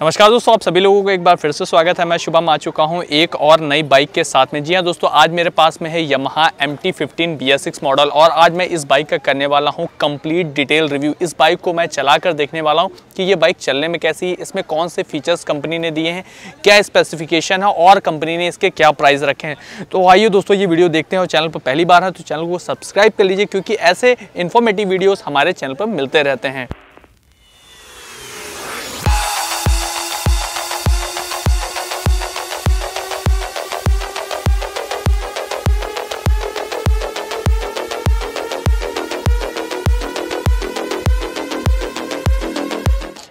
नमस्कार दोस्तों आप सभी लोगों को एक बार फिर से स्वागत है मैं शुभम आ चुका हूं एक और नई बाइक के साथ में जी हां दोस्तों आज मेरे पास में है Yamaha M T fifteen model और आज मैं इस बाइक का करने वाला हूं कंप्लीट डिटेल रिव्यू इस बाइक को मैं चलाकर देखने वाला हूं कि ये बाइक चलने में कैसी है इसमें कौन से फीचर्स कंपनी ने दिए हैं क्या स्पेसिफिकेशन है और कंपनी ने इसके क्या प्राइस रखे हैं तो आइए दोस्तों ये वीडियो देखते हैं और चैनल पर पहली बार है तो चैनल को सब्सक्राइब कर लीजिए क्योंकि ऐसे इन्फॉर्मेटिव वीडियोज़ हमारे चैनल पर मिलते रहते हैं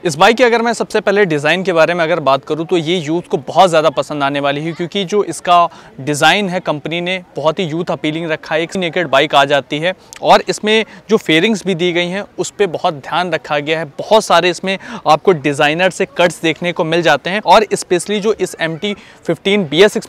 इस बाइक की अगर मैं सबसे पहले डिज़ाइन के बारे में अगर बात करूँ तो ये यूथ को बहुत ज़्यादा पसंद आने वाली है क्योंकि जो इसका डिज़ाइन है कंपनी ने बहुत ही यूथ अपीलिंग रखा है एक नेकेड बाइक आ जाती है और इसमें जो फेयरिंग्स भी दी गई हैं उस पर बहुत ध्यान रखा गया है बहुत सारे इसमें आपको डिज़ाइनर से कट्स देखने को मिल जाते हैं और स्पेशली जो इस एम टी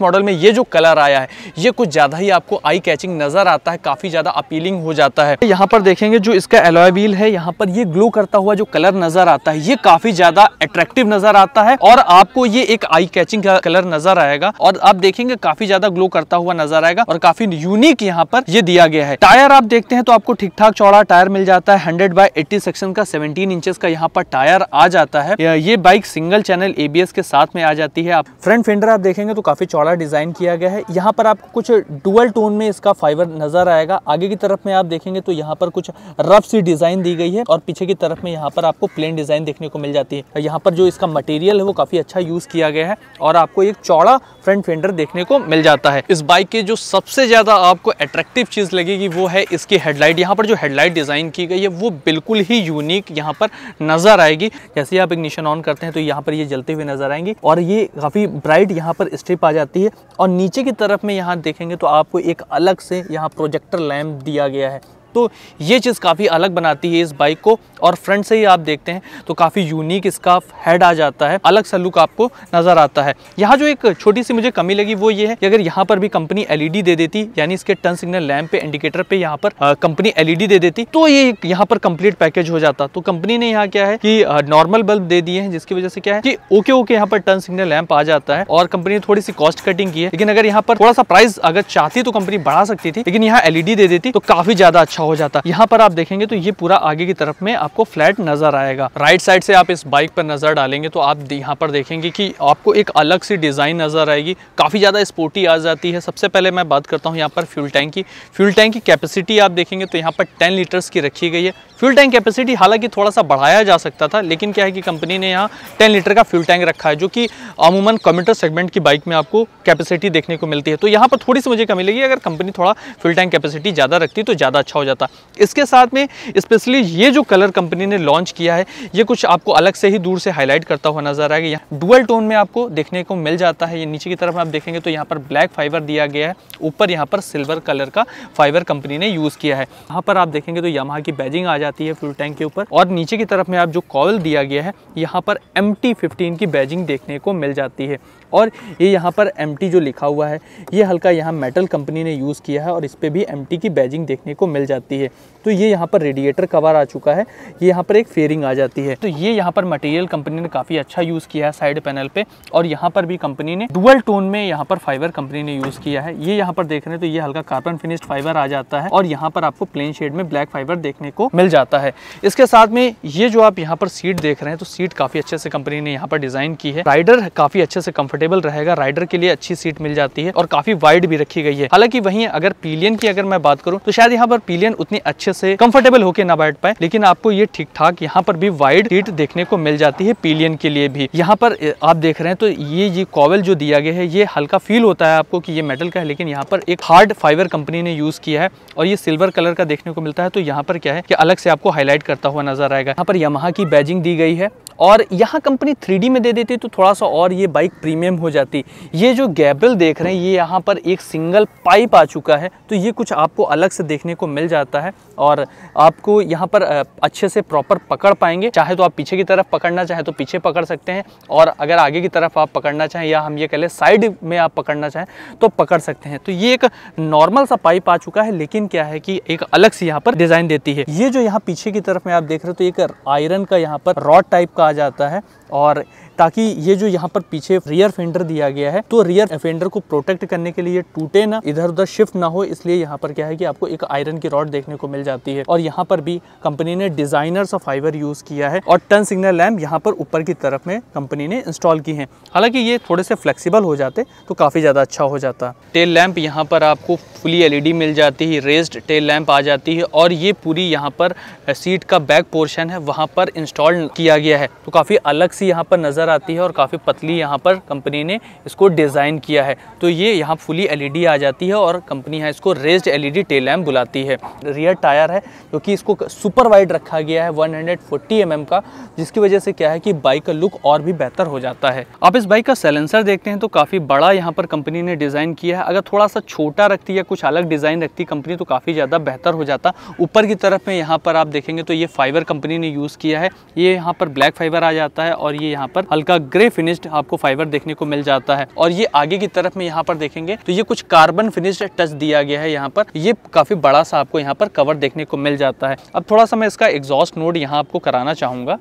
मॉडल में ये जो कलर आया है ये कुछ ज़्यादा ही आपको आई कैचिंग नज़र आता है काफ़ी ज़्यादा अपीलिंग हो जाता है यहाँ पर देखेंगे जो इसका एलॉय व्हील है यहाँ पर ये ग्लो करता हुआ जो कलर नज़र आता है ये काफी ज्यादा अट्रैक्टिव नजर आता है और आपको ये एक आई कैचिंग कलर नजर आएगा और आप देखेंगे काफी ज्यादा ग्लो करता हुआ नजर आएगा और काफी यूनिक यहाँ पर ये दिया गया है टायर आप देखते हैं तो आपको ठीक ठाक चौड़ा टायर मिल जाता है हंड्रेड बाय एट्टी सेक्शन का सेवनटीन इंचेस का यहाँ पर टायर आ जाता है ये बाइक सिंगल चैनल एबीएस के साथ में आ जाती है आप फ्रंट फेंडर आप देखेंगे तो काफी चौड़ा डिजाइन किया गया है यहाँ पर आपको कुछ डुअल टोन में इसका फाइबर नजर आएगा आगे की तरफ में आप देखेंगे तो यहाँ पर कुछ रफ सी डिजाइन दी गई है और पीछे की तरफ में यहाँ पर आपको प्लेन डिजाइन देखने को को मिल जाती है यहाँ पर जो इसका मटेरियल है वो काफ़ी अच्छा यूज़ किया गया है और आपको एक चौड़ा फ्रंट फेंडर देखने को मिल जाता है इस बाइक के जो सबसे ज़्यादा आपको अट्रैक्टिव चीज़ लगेगी वो है इसकी हेडलाइट यहाँ पर जो हेडलाइट डिज़ाइन की गई है वो बिल्कुल ही यूनिक यहाँ पर नज़र आएगी जैसे आप इग्निशन ऑन करते हैं तो यहाँ पर ये जलते हुए नज़र आएंगी और ये काफ़ी ब्राइट यहाँ पर स्ट्रिप आ जाती है और नीचे की तरफ में यहाँ देखेंगे तो आपको एक अलग से यहाँ प्रोजेक्टर लैम्प दिया गया है तो ये चीज़ काफ़ी अलग बनाती है इस बाइक को और फ्रंट से ही आप देखते हैं तो काफ़ी यूनिक इसका हेड आ जाता है अलग सा लुक आपको नज़र आता है यहाँ जो एक छोटी सी मुझे कमी लगी वो ये है कि अगर यहाँ पर भी कंपनी एल दे देती यानी इसके टर्न सिग्नल लैम्प पे इंडिकेटर पर यहाँ पर कंपनी एल दे देती तो ये यहाँ पर कंप्लीट पैकेज हो जाता तो कंपनी ने यहाँ क्या है कि नॉर्मल बल्ब दे दिए हैं जिसकी वजह से क्या है कि ओके ओके यहाँ पर टर्न सिग्नल लैम्प आ जाता है और कंपनी ने थोड़ी सी कॉस्ट कटिंग की है लेकिन अगर यहाँ पर थोड़ा सा प्राइस अगर चाहती तो कंपनी बढ़ा सकती थी लेकिन यहाँ एलईडी दे देती तो काफी ज्यादा अच्छा हो जाता यहाँ पर आप देखेंगे तो ये पूरा आगे की तरफ में आपको फ्लैट नजर आएगा राइट साइड से आप इस बाइक पर नजर डालेंगे तो आप यहाँ पर देखेंगे कि आपको एक अलग सी डिजाइन नजर आएगी काफी ज्यादा स्पोर्टी आ जाती है सबसे पहले मैं बात करता हूँ यहाँ पर फ्यूल टैंक की फ्यूल टैंक की कैपेसिटी आप देखेंगे तो यहाँ पर टेन लीटर्स की रखी गई है फ्यूल टैंक कैपेसिटी हालांकि थोड़ा सा बढ़ाया जा सकता था लेकिन क्या है कि कंपनी ने यहाँ टेन लीटर का फ्यूल टैंक रखा है जो कि अमूमन कम्यूटर सेगमेंट की बाइक में आपको कैपेसिटी देखने को मिलती है तो यहाँ पर थोड़ी सी मुझे कमी लगी अगर कंपनी थोड़ा फ्यूल टैंक कैपेसिटी ज़्यादा रखती तो ज़्यादा अच्छा हो जाता था इसके साथ में स्पेशली ये जो कलर कंपनी ने लॉन्च किया है ये कुछ आपको अलग से ही दूर से हाईलाइट करता हुआ नजर आएगा यहाँ डुअल टोन में आपको देखने को मिल जाता है ये नीचे की तरफ आप देखेंगे तो यहाँ पर ब्लैक फाइबर दिया गया है ऊपर यहाँ पर सिल्वर कलर का फाइबर कंपनी ने यूज़ किया है यहाँ पर आप देखेंगे तो यहाँ की बैजिंग आ जाती है फ्यूल टैंक के ऊपर और नीचे की तरफ में आप जो कॉल दिया गया है यहाँ पर एम की बैजिंग देखने को मिल जाती है और ये यहाँ पर एम जो लिखा हुआ है ये हल्का यहाँ मेटल कंपनी ने यूज़ किया है और इस पर भी एम की बैजिंग देखने को मिल जाती है जाती है तो ये यहाँ पर रेडिएटर कवर आ चुका है ये यहाँ पर एक फेयरिंग आ जाती है तो ये यहाँ पर मटेरियल कंपनी ने काफ़ी अच्छा यूज़ किया है साइड पैनल पे और यहाँ पर भी कंपनी ने डुअल टोन में यहाँ पर फाइबर कंपनी ने यूज़ किया है ये यहाँ पर देख रहे हैं तो ये हल्का कार्बन फिनिश्ड फाइबर आ जाता है और यहाँ पर आपको प्लेन शेड में ब्लैक फाइबर देखने को मिल जाता है इसके साथ में ये जो आप यहाँ पर सीट देख रहे हैं तो सीट काफ़ी अच्छे से कंपनी ने यहाँ पर डिज़ाइन की है राइडर काफ़ी अच्छे से कम्फर्टेबल रहेगा राइडर के लिए अच्छी सीट मिल जाती है और काफ़ी वाइड भी रखी गई है हालांकि वहीं अगर पीलियन की अगर मैं बात करूँ तो शायद यहाँ पर पीलियन इंडियन उतनी अच्छे से कंफर्टेबल होके ना बैठ पाए लेकिन आपको ये ठीक ठाक यहाँ पर भी वाइड सीट देखने को मिल जाती है पीलियन के लिए भी यहाँ पर आप देख रहे हैं तो ये ये कॉवल जो दिया गया है ये हल्का फील होता है आपको कि ये मेटल का है लेकिन यहाँ पर एक हार्ड फाइबर कंपनी ने यूज किया है और ये सिल्वर कलर का देखने को मिलता है तो यहाँ पर क्या है कि अलग से आपको हाईलाइट करता हुआ नजर आएगा यहाँ पर यमहा की बैजिंग दी गई है और यहाँ कंपनी थ्री में दे देती तो थोड़ा सा और ये बाइक प्रीमियम हो जाती ये जो गैबल देख रहे हैं ये यहाँ पर एक सिंगल पाइप आ चुका है तो ये कुछ आपको अलग से देखने को मिल जाता है और आपको यहाँ पर अच्छे से प्रॉपर पकड़ पाएंगे चाहे तो आप पीछे की तरफ पकड़ना चाहें तो पीछे पकड़ सकते हैं और अगर आगे की तरफ आप पकड़ना चाहें या हम ये कह लें साइड में आप पकड़ना चाहें तो पकड़ सकते हैं तो ये एक नॉर्मल सा पाइप आ चुका है लेकिन क्या है कि एक अलग से यहाँ पर डिज़ाइन देती है ये जो यहाँ पीछे की तरफ में आप देख रहे हो तो एक आयरन का यहाँ पर रॉड टाइप का आ जाता है और ताकि ये जो यहाँ पर पीछे रियर फेंडर दिया गया है तो रियर फेंडर को प्रोटेक्ट करने के लिए टूटे ना इधर उधर शिफ्ट ना हो इसलिए यहाँ पर क्या है कि आपको एक आयरन की रॉड देखने को मिल जाती है और यहाँ पर भी कंपनी ने डिजाइनर फाइबर यूज किया है और टर्न सिग्नल लैम्प यहाँ पर ऊपर की तरफ में कंपनी ने इंस्टॉल की है हालांकि ये थोड़े से फ्लेक्सीबल हो जाते तो काफी ज्यादा अच्छा हो जाता टेल लैम्प यहाँ पर आपको फुली एलईडी मिल जाती है रेस्ड टेल लैम्प आ जाती है और ये पूरी यहाँ पर सीट का बैक पोर्शन है वहां पर इंस्टॉल किया गया है तो काफी अलग सी यहाँ पर नजर नज़र आती है और काफ़ी पतली यहाँ पर कंपनी ने इसको डिज़ाइन किया है तो ये यहाँ फुली एलईडी आ जाती है और कंपनी यहाँ इसको रेस्ड एलईडी टेल लैम्प बुलाती है रियर टायर है जो कि इसको सुपर वाइड रखा गया है 140 हंड्रेड का जिसकी वजह से क्या है कि बाइक का लुक और भी बेहतर हो जाता है आप इस बाइक का सैलेंसर देखते हैं तो काफ़ी बड़ा यहाँ पर कंपनी ने डिज़ाइन किया है अगर थोड़ा सा छोटा रखती या कुछ अलग डिज़ाइन रखती कंपनी तो काफ़ी ज़्यादा बेहतर हो जाता ऊपर की तरफ में यहाँ पर आप देखेंगे तो ये फाइबर कंपनी ने यूज़ किया है ये यहाँ पर ब्लैक फाइबर आ जाता है और ये यहाँ पर हल्का ग्रे फिनिश्ड आपको फाइबर देखने को मिल जाता है और ये आगे की तरफ में यहाँ पर देखेंगे तो ये कुछ कार्बन फिनिश्ड टच दिया गया है यहाँ पर ये काफी बड़ा सा आपको यहाँ पर कवर देखने को मिल जाता है अब थोड़ा सा मैं इसका एग्जॉस्ट नोड यहाँ आपको कराना चाहूंगा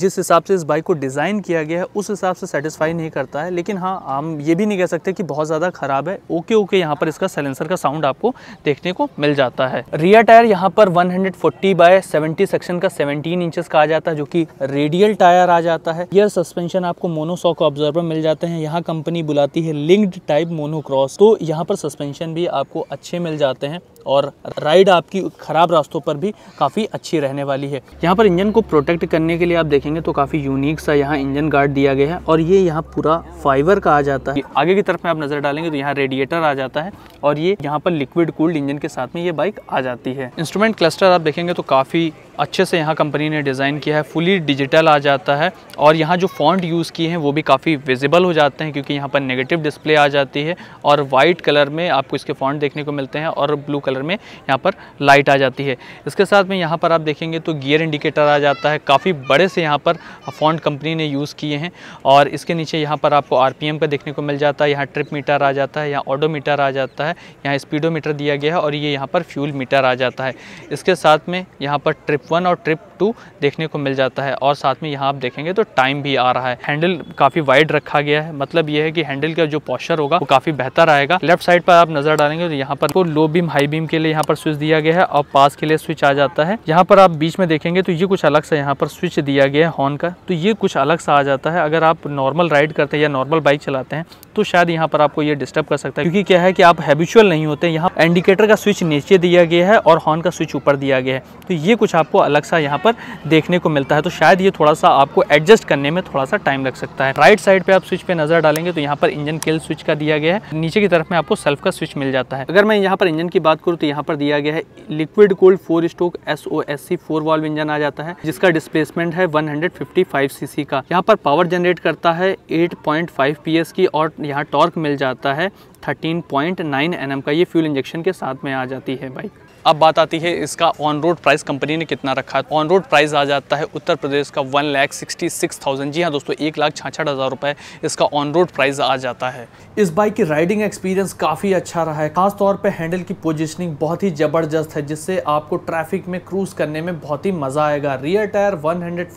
जिस हिसाब से इस बाइक को डिज़ाइन किया गया है उस हिसाब से सेटिस्फाई नहीं करता है लेकिन हाँ हम ये भी नहीं कह सकते कि बहुत ज़्यादा ख़राब है ओके ओके यहाँ पर इसका सैलेंसर का साउंड आपको देखने को मिल जाता है रियर टायर यहाँ पर 140 हंड्रेड बाय सेवेंटी सेक्शन का 17 इंचेस का आ जाता है जो कि रेडियल टायर आ जाता है यह सस्पेंशन आपको मोनोसॉक ऑब्जर्वर मिल जाते हैं यहाँ कंपनी बुलाती है लिंक्ड टाइप मोनोक्रॉस तो यहाँ पर सस्पेंशन भी आपको अच्छे मिल जाते हैं और राइड आपकी ख़राब रास्तों पर भी काफ़ी अच्छी रहने वाली है यहाँ पर इंजन को प्रोटेक्ट करने के लिए आप देखेंगे तो काफ़ी यूनिक सा यहाँ इंजन गार्ड दिया गया है और ये यहाँ पूरा फाइबर का आ जाता है आगे की तरफ में आप नज़र डालेंगे तो यहाँ रेडिएटर आ जाता है और ये यहाँ पर लिक्विड कूल्ड इंजन के साथ में ये बाइक आ जाती है इंस्ट्रूमेंट क्लस्टर आप देखेंगे तो काफ़ी अच्छे से यहाँ कंपनी ने डिज़ाइन किया है फुली डिजिटल आ जाता है और यहाँ जो फॉन्ट यूज़ किए हैं वो भी काफ़ी विजिबल हो जाते हैं क्योंकि यहाँ पर नेगेटिव डिस्प्ले आ जाती है और वाइट कलर में आपको इसके फॉन्ट देखने को मिलते हैं और ब्लू कलर में यहाँ पर लाइट आ जाती है इसके साथ में यहाँ पर आप देखेंगे तो गियर इंडिकेटर आ जाता है काफ़ी बड़े से यहाँ पर फॉन्ट कंपनी ने यूज़ किए हैं और इसके नीचे यहाँ पर आपको आर का देखने को मिल जाता है यहाँ ट्रिप मीटर आ जाता है यहाँ मीटर आ जाता है है यहाँ स्पीडोमीटर दिया गया है और ये यहाँ पर फ्यूल मीटर आ जाता है इसके साथ में यहाँ पर ट्रिप वन और ट्रिप टू देखने को मिल जाता है और साथ में यहाँ आप देखेंगे तो टाइम भी आ रहा है हैंडल काफ़ी वाइड रखा गया है मतलब यह है कि हैंडल का जो पॉस्चर होगा वो काफ़ी बेहतर आएगा लेफ्ट साइड पर आप नज़र डालेंगे तो यहाँ पर लो बीम हाई बीम के लिए यहाँ पर स्विच दिया गया है और पास के लिए स्विच आ जाता है यहाँ पर आप बीच में देखेंगे तो ये कुछ अलग सा यहाँ पर स्विच दिया गया है हॉर्न का तो ये कुछ अलग सा आ जाता है अगर आप नॉर्मल राइड करते हैं या नॉर्मल बाइक चलाते हैं तो शायद यहाँ पर आपको ये डिस्टर्ब कर सकता है क्योंकि क्या है कि आप हैबिचुअल नहीं होते यहाँ इंडिकेटर का स्विच नीचे दिया गया है और हॉर्न का स्विच ऊपर दिया गया है तो ये कुछ आपको अलग सा यहाँ पर पर देखने को मिलता है तो शायद ये थोड़ा सा आपको एडजस्ट करने में थोड़ा सा टाइम लग सकता है राइट साइड पे आप स्विच पे नज़र डालेंगे तो यहाँ पर इंजन केल स्विच का दिया गया है नीचे की तरफ में आपको सेल्फ का स्विच मिल जाता है अगर मैं यहाँ पर इंजन की बात करूँ तो यहाँ पर दिया गया है liquid cold four stroke S O S C four valve engine आ जाता है जिसका डिस्प्लेसमेंट है 155 सीसी का यहाँ पर पावर जनरेट करता है 8.5 पीएस की और यहाँ टॉर्क मिल जाता है 13.9 एनएम का ये फ्यूल इंजेक्शन के साथ में आ जाती है बाइक अब बात आती है इसका ऑन रोड प्राइस कंपनी ने कितना रखा है ऑन रोड प्राइस आ जाता है उत्तर प्रदेश का one lakh sixty six thousand जी हाँ दोस्तों एक लाख छाछठ हज़ार रुपये इसका ऑन रोड प्राइस आ जाता है इस बाइक की राइडिंग एक्सपीरियंस काफ़ी अच्छा रहा है खासतौर पर हैंडल की पोजिशनिंग बहुत ही ज़बरदस्त है जिससे आपको ट्रैफिक में क्रूज़ करने में बहुत ही मज़ा आएगा रियर टायर वन हंड्रेड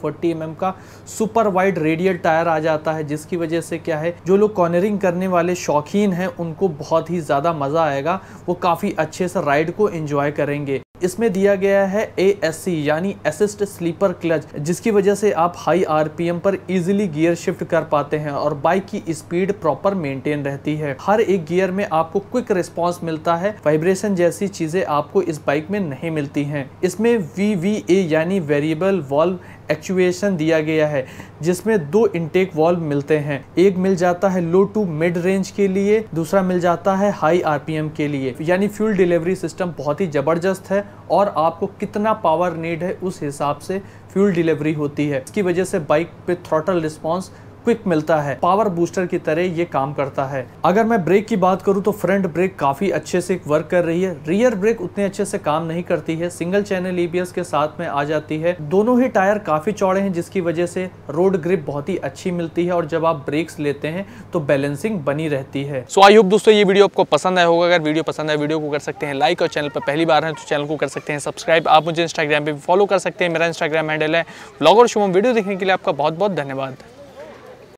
का सुपर वाइड रेडियल टायर आ जाता है जिसकी वजह से क्या है जो लोग कॉर्नरिंग करने वाले शौकीन हैं उनको बहुत ही ज़्यादा मज़ा आएगा वो काफ़ी अच्छे से राइड को इन्जॉय करेंगे इसमें दिया गया है ए यानी असिस्ट स्लीपर क्लच जिसकी वजह से आप हाई आरपीएम पर इजीली गियर शिफ्ट कर पाते हैं और बाइक की स्पीड प्रॉपर मेंटेन रहती है हर एक गियर में आपको क्विक रिस्पांस मिलता है वाइब्रेशन जैसी चीजें आपको इस बाइक में नहीं मिलती हैं इसमें वी यानी वेरिएबल वॉल्व एक्चुएशन दिया गया है जिसमें दो इनटेक वॉल्व मिलते हैं एक मिल जाता है लो टू मिड रेंज के लिए दूसरा मिल जाता है हाई आरपीएम के लिए यानी फ्यूल डिलीवरी सिस्टम बहुत ही ज़बरदस्त है और आपको कितना पावर नीड है उस हिसाब से फ्यूल डिलीवरी होती है इसकी वजह से बाइक पे थ्रोटल रिस्पॉन्स क्विक मिलता है पावर बूस्टर की तरह ये काम करता है अगर मैं ब्रेक की बात करूँ तो फ्रंट ब्रेक काफ़ी अच्छे से वर्क कर रही है रियर ब्रेक उतने अच्छे से काम नहीं करती है सिंगल चैनल ईबीएस के साथ में आ जाती है दोनों ही टायर काफ़ी चौड़े हैं जिसकी वजह से रोड ग्रिप बहुत ही अच्छी मिलती है और जब आप ब्रेक्स लेते हैं तो बैलेंसिंग बनी रहती है सो आई होप दोस्तों ये वीडियो आपको पसंद आया होगा अगर वीडियो पसंद आए वीडियो को कर सकते हैं लाइक और चैनल पर पहली बार है तो चैनल को कर सकते हैं सब्सक्राइब आप मुझे इंस्टाग्राम पर फॉलो कर सकते हैं मेरा इंस्टाग्राम हैंडल है ब्लॉग और शुभम वीडियो देखने के लिए आपका बहुत बहुत धन्यवाद